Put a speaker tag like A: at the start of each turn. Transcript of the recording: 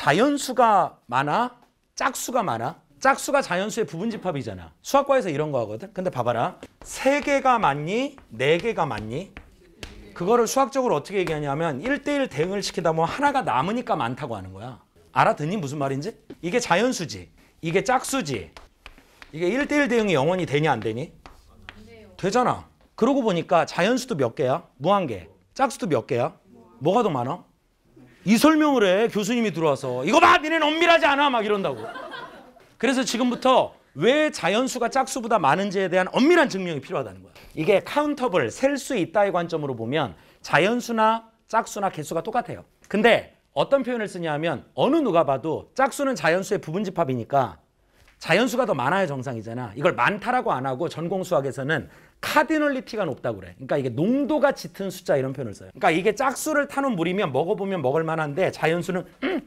A: 자연수가 많아? 짝수가 많아? 짝수가 자연수의 부분집합이잖아. 수학과에서 이런 거 하거든. 근데 봐봐라. 세개가 맞니? 네개가 맞니? 그거를 수학적으로 어떻게 얘기하냐면 1대1 대응을 시키다 보면 하나가 남으니까 많다고 하는 거야. 알아듣니 무슨 말인지? 이게 자연수지. 이게 짝수지. 이게 1대1 대응이 영원히 되냐 안 되니? 되잖아. 그러고 보니까 자연수도 몇 개야? 무한개. 짝수도 몇 개야? 뭐가 더 많아? 이 설명을 해 교수님이 들어와서 이거 봐 니네는 엄밀하지 않아 막 이런다고 그래서 지금부터 왜 자연수가 짝수보다 많은지에 대한 엄밀한 증명이 필요하다는 거야 이게 카운터블 셀 수 있다의 관점으로 보면 자연수나 짝수나 개수가 똑같아요 근데 어떤 표현을 쓰냐 하면 어느 누가 봐도 짝수는 자연수의 부분집합이니까 자연수가 더 많아야 정상이잖아. 이걸 많다라고 안 하고 전공수학에서는 카디널리티가 높다고 그래. 그러니까 이게 농도가 짙은 숫자 이런 표현을 써요. 그러니까 이게 짝수를 타는 물이면 먹어보면 먹을 만한데 자연수는 음,